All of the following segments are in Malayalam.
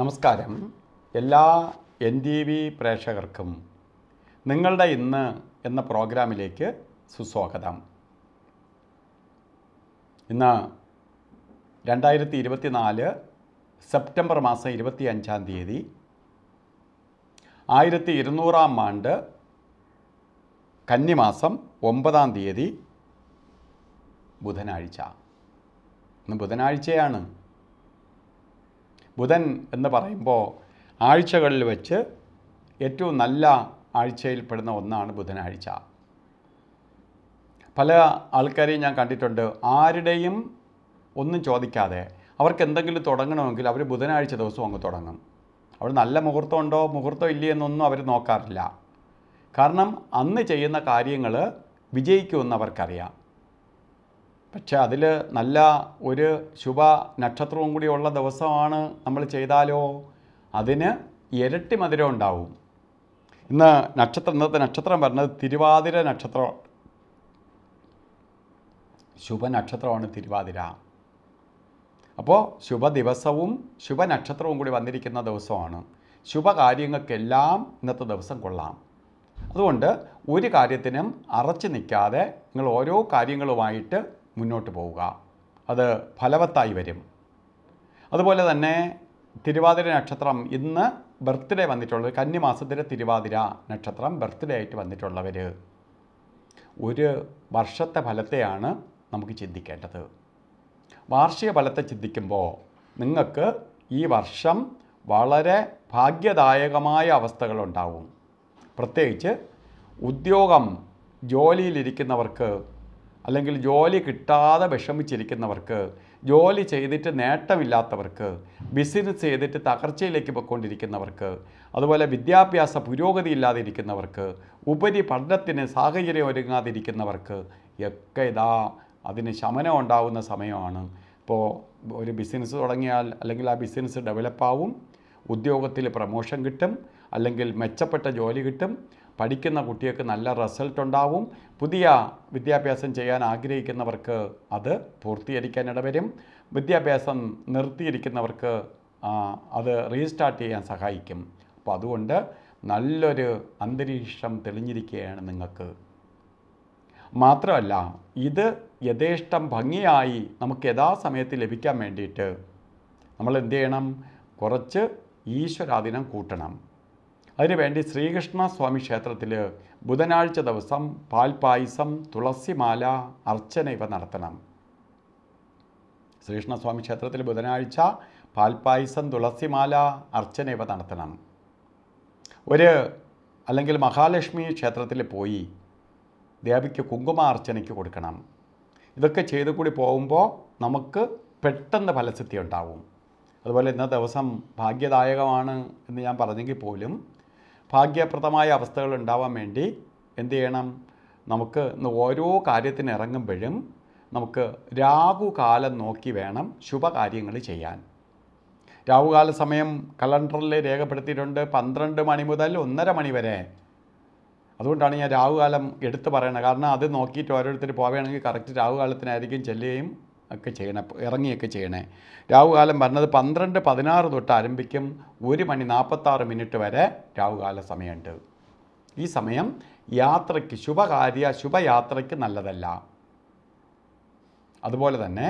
നമസ്കാരം എല്ലാ എൻ ടി വി പ്രേക്ഷകർക്കും നിങ്ങളുടെ ഇന്ന് എന്ന പ്രോഗ്രാമിലേക്ക് സുസ്വാഗതം ഇന്ന് രണ്ടായിരത്തി ഇരുപത്തിനാല് സെപ്റ്റംബർ മാസം ഇരുപത്തി അഞ്ചാം തീയതി ആയിരത്തി ഇരുന്നൂറാം ആണ്ട് കന്നിമാസം ഒമ്പതാം തീയതി ബുധനാഴ്ച ഇന്ന് ബുധനാഴ്ചയാണ് ബുധൻ എന്ന് പറയുമ്പോൾ ആഴ്ചകളിൽ വെച്ച് ഏറ്റവും നല്ല ആഴ്ചയിൽപ്പെടുന്ന ഒന്നാണ് ബുധനാഴ്ച പല ആൾക്കാരെയും ഞാൻ കണ്ടിട്ടുണ്ട് ആരുടെയും ഒന്നും ചോദിക്കാതെ അവർക്ക് എന്തെങ്കിലും തുടങ്ങണമെങ്കിൽ അവർ ബുധനാഴ്ച ദിവസം അങ്ങ് തുടങ്ങും അവർ നല്ല മുഹൂർത്തമുണ്ടോ മുഹൂർത്തം ഇല്ലേ എന്നൊന്നും അവർ നോക്കാറില്ല കാരണം അന്ന് ചെയ്യുന്ന കാര്യങ്ങൾ വിജയിക്കുമെന്ന് അവർക്കറിയാം പക്ഷേ അതിൽ നല്ല ഒരു ശുഭ നക്ഷത്രവും കൂടി ഉള്ള ദിവസമാണ് നമ്മൾ ചെയ്താലോ അതിന് ഇരട്ടി മധുരം ഉണ്ടാവും ഇന്ന് നക്ഷത്രം ഇന്നത്തെ നക്ഷത്രം പറഞ്ഞത് തിരുവാതിര നക്ഷത്രം ശുഭ നക്ഷത്രമാണ് തിരുവാതിര അപ്പോൾ ശുഭ ദിവസവും ശുഭ നക്ഷത്രവും കൂടി വന്നിരിക്കുന്ന ദിവസമാണ് ശുഭകാര്യങ്ങൾക്കെല്ലാം ഇന്നത്തെ ദിവസം കൊള്ളാം അതുകൊണ്ട് ഒരു കാര്യത്തിനും അറച്ചു നിൽക്കാതെ നിങ്ങൾ ഓരോ കാര്യങ്ങളുമായിട്ട് മുന്നോട്ട് പോവുക അത് ഫലവത്തായി വരും അതുപോലെ തന്നെ തിരുവാതിര നക്ഷത്രം ഇന്ന് ബർത്ത്ഡേ വന്നിട്ടുള്ളത് കന്നിമാസത്തിലെ തിരുവാതിര നക്ഷത്രം ബർത്ത്ഡേ ആയിട്ട് വന്നിട്ടുള്ളവർ ഒരു വർഷത്തെ ഫലത്തെയാണ് നമുക്ക് ചിന്തിക്കേണ്ടത് വാർഷിക ഫലത്തെ ചിന്തിക്കുമ്പോൾ നിങ്ങൾക്ക് ഈ വർഷം വളരെ ഭാഗ്യദായകമായ അവസ്ഥകളുണ്ടാവും പ്രത്യേകിച്ച് ഉദ്യോഗം ജോലിയിലിരിക്കുന്നവർക്ക് അല്ലെങ്കിൽ ജോലി കിട്ടാതെ വിഷമിച്ചിരിക്കുന്നവർക്ക് ജോലി ചെയ്തിട്ട് നേട്ടമില്ലാത്തവർക്ക് ബിസിനസ് ചെയ്തിട്ട് തകർച്ചയിലേക്ക് പോയിക്കൊണ്ടിരിക്കുന്നവർക്ക് അതുപോലെ വിദ്യാഭ്യാസ പുരോഗതി ഇല്ലാതിരിക്കുന്നവർക്ക് ഉപരി പഠനത്തിന് സാഹചര്യം ഒരുങ്ങാതിരിക്കുന്നവർക്ക് ഒക്കെ ഇതാ അതിന് ശമനം ഉണ്ടാവുന്ന സമയമാണ് ഇപ്പോൾ ഒരു ബിസിനസ് തുടങ്ങിയാൽ അല്ലെങ്കിൽ ആ ബിസിനസ് ഡെവലപ്പാവും ഉദ്യോഗത്തിൽ പ്രമോഷൻ കിട്ടും അല്ലെങ്കിൽ മെച്ചപ്പെട്ട ജോലി കിട്ടും പഠിക്കുന്ന കുട്ടികൾക്ക് നല്ല റിസൾട്ട് ഉണ്ടാവും പുതിയ വിദ്യാഭ്യാസം ചെയ്യാൻ ആഗ്രഹിക്കുന്നവർക്ക് അത് പൂർത്തീകരിക്കാൻ ഇടവരും വിദ്യാഭ്യാസം നിർത്തിയിരിക്കുന്നവർക്ക് അത് റീസ്റ്റാർട്ട് ചെയ്യാൻ സഹായിക്കും അപ്പോൾ അതുകൊണ്ട് നല്ലൊരു അന്തരീക്ഷം തെളിഞ്ഞിരിക്കുകയാണ് നിങ്ങൾക്ക് മാത്രമല്ല ഇത് യഥേഷ്ടം ഭംഗിയായി നമുക്ക് യഥാസമയത്ത് ലഭിക്കാൻ വേണ്ടിയിട്ട് നമ്മൾ എന്ത് ചെയ്യണം കുറച്ച് ഈശ്വരാധീനം കൂട്ടണം അതിനുവേണ്ടി ശ്രീകൃഷ്ണ സ്വാമി ക്ഷേത്രത്തിൽ ബുധനാഴ്ച ദിവസം പാൽപായസം തുളസിമാല അർച്ചന ഇവ നടത്തണം ശ്രീകൃഷ്ണസ്വാമി ക്ഷേത്രത്തിൽ ബുധനാഴ്ച പാൽപായസം തുളസിമാല അർച്ചന ഇവ നടത്തണം ഒരു അല്ലെങ്കിൽ മഹാലക്ഷ്മി ക്ഷേത്രത്തിൽ പോയി ദേവിക്ക് കുങ്കുമ അർച്ചനയ്ക്ക് കൊടുക്കണം ഇതൊക്കെ ചെയ്തു കൂടി പോകുമ്പോൾ നമുക്ക് പെട്ടെന്ന് ഫലസിദ്ധി ഉണ്ടാവും അതുപോലെ ഇന്ന ദിവസം ഭാഗ്യദായകമാണ് എന്ന് ഞാൻ പറഞ്ഞെങ്കിൽ പോലും ഭാഗ്യപ്രദമായ അവസ്ഥകൾ ഉണ്ടാവാൻ വേണ്ടി എന്ത് ചെയ്യണം നമുക്ക് ഓരോ കാര്യത്തിന് ഇറങ്ങുമ്പോഴും നമുക്ക് രാഹുകാലം നോക്കി വേണം ശുഭകാര്യങ്ങൾ ചെയ്യാൻ രാഹുകാല സമയം കലണ്ടറിൽ രേഖപ്പെടുത്തിയിട്ടുണ്ട് പന്ത്രണ്ട് മണി മുതൽ ഒന്നര മണി വരെ അതുകൊണ്ടാണ് ഞാൻ രാഹുകാലം എടുത്തു പറയണത് കാരണം അത് നോക്കിയിട്ട് ഓരോരുത്തർ പോവുകയാണെങ്കിൽ കറക്റ്റ് രാഹുകാലത്തിനായിരിക്കും ചെല്ലുകയും ഒക്കെ ചെയ്യണേ ഇറങ്ങിയൊക്കെ ചെയ്യണേ രാഹുകാലം പറഞ്ഞത് പന്ത്രണ്ട് പതിനാറ് തൊട്ട് ആരംഭിക്കും ഒരു മണി നാൽപ്പത്താറ് മിനിറ്റ് വരെ രാഹുകാല സമയമുണ്ട് ഈ സമയം യാത്രയ്ക്ക് ശുഭകാര്യ ശുഭയാത്രയ്ക്ക് നല്ലതല്ല അതുപോലെ തന്നെ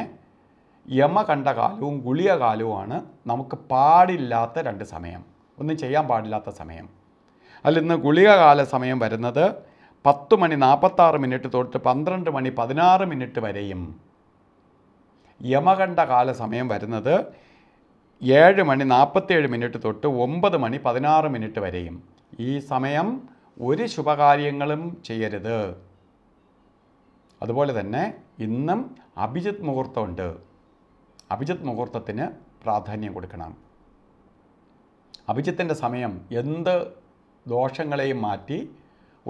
യമ കണ്ട കാലവും ഗുളിയ കാലവുമാണ് നമുക്ക് പാടില്ലാത്ത രണ്ട് സമയം ഒന്നും ചെയ്യാൻ പാടില്ലാത്ത സമയം അതിൽ ഇന്ന് ഗുളികകാല സമയം വരുന്നത് പത്ത് മണി നാൽപ്പത്താറ് മിനിറ്റ് തൊട്ട് പന്ത്രണ്ട് മണി പതിനാറ് മിനിറ്റ് വരെയും യമകണ്ഠ കാല സമയം വരുന്നത് ഏഴ് മണി നാൽപ്പത്തേഴ് മിനിറ്റ് തൊട്ട് ഒമ്പത് മണി പതിനാറ് മിനിറ്റ് വരെയും ഈ സമയം ഒരു ശുഭകാര്യങ്ങളും ചെയ്യരുത് അതുപോലെ തന്നെ ഇന്നും അഭിജിത് മുഹൂർത്തമുണ്ട് അഭിജിത് മുഹൂർത്തത്തിന് പ്രാധാന്യം കൊടുക്കണം അഭിജിത്തിൻ്റെ സമയം എന്ത് ദോഷങ്ങളെയും മാറ്റി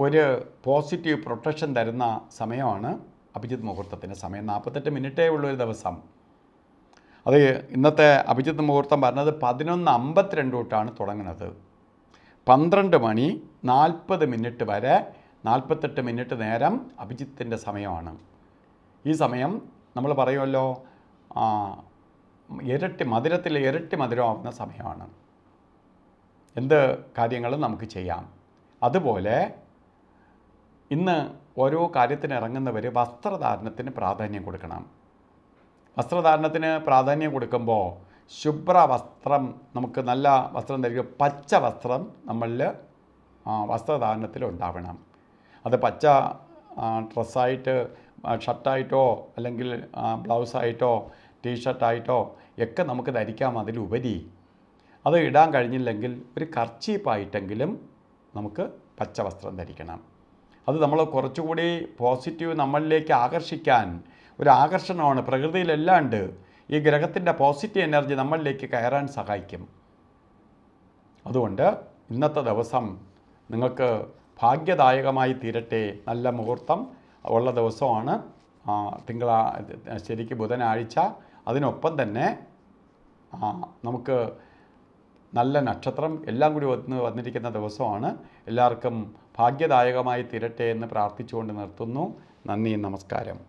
ഒരു പോസിറ്റീവ് പ്രൊട്ടക്ഷൻ തരുന്ന സമയമാണ് അഭിജിത് മുഹൂർത്തത്തിന് സമയം നാൽപ്പത്തെട്ട് മിനിറ്റേ ഉള്ളൊരു ദിവസം അത് ഇന്നത്തെ അഭിജിത് മുഹൂർത്തം പറഞ്ഞത് പതിനൊന്ന് അമ്പത്തിരണ്ട് തൊട്ടാണ് തുടങ്ങുന്നത് പന്ത്രണ്ട് മണി നാൽപ്പത് മിനിറ്റ് വരെ നാൽപ്പത്തെട്ട് മിനിറ്റ് നേരം അഭിജിത്തിൻ്റെ സമയമാണ് ഈ സമയം നമ്മൾ പറയുമല്ലോ ഇരട്ടി മധുരത്തിൽ ഇരട്ടി മധുരമാകുന്ന സമയമാണ് എന്ത് കാര്യങ്ങളും നമുക്ക് ചെയ്യാം അതുപോലെ ഇന്ന് ഓരോ കാര്യത്തിന് ഇറങ്ങുന്നവർ വസ്ത്രധാരണത്തിന് പ്രാധാന്യം കൊടുക്കണം വസ്ത്രധാരണത്തിന് പ്രാധാന്യം കൊടുക്കുമ്പോൾ ശുഭ്ര വസ്ത്രം നമുക്ക് നല്ല വസ്ത്രം ധരിക്കും പച്ച വസ്ത്രം നമ്മളിൽ വസ്ത്രധാരണത്തിൽ ഉണ്ടാവണം അത് പച്ച ഡ്രസ്സായിട്ട് ഷർട്ടായിട്ടോ അല്ലെങ്കിൽ ബ്ലൗസായിട്ടോ ടീഷർട്ടായിട്ടോ ഒക്കെ നമുക്ക് ധരിക്കാം അതിലുപരി അത് ഇടാൻ കഴിഞ്ഞില്ലെങ്കിൽ ഒരു കർച്ചീപ്പായിട്ടെങ്കിലും നമുക്ക് പച്ച വസ്ത്രം ധരിക്കണം അത് നമ്മൾ കുറച്ചുകൂടി പോസിറ്റീവ് നമ്മളിലേക്ക് ആകർഷിക്കാൻ ഒരു ആകർഷണമാണ് പ്രകൃതിയിലല്ലാണ്ട് ഈ ഗ്രഹത്തിൻ്റെ പോസിറ്റീവ് എനർജി നമ്മളിലേക്ക് കയറാൻ സഹായിക്കും അതുകൊണ്ട് ഇന്നത്തെ ദിവസം നിങ്ങൾക്ക് ഭാഗ്യദായകമായി തീരട്ടെ നല്ല മുഹൂർത്തം ഉള്ള ദിവസമാണ് തിങ്കളാ ശരിക്ക് ബുധനാഴ്ച അതിനൊപ്പം തന്നെ നമുക്ക് നല്ല നക്ഷത്രം എല്ലാം കൂടി വന്ന് വന്നിരിക്കുന്ന ദിവസമാണ് എല്ലാവർക്കും ഭാഗ്യദായകമായി തീരട്ടെ എന്ന് പ്രാർത്ഥിച്ചുകൊണ്ട് നിർത്തുന്നു നന്ദി നമസ്കാരം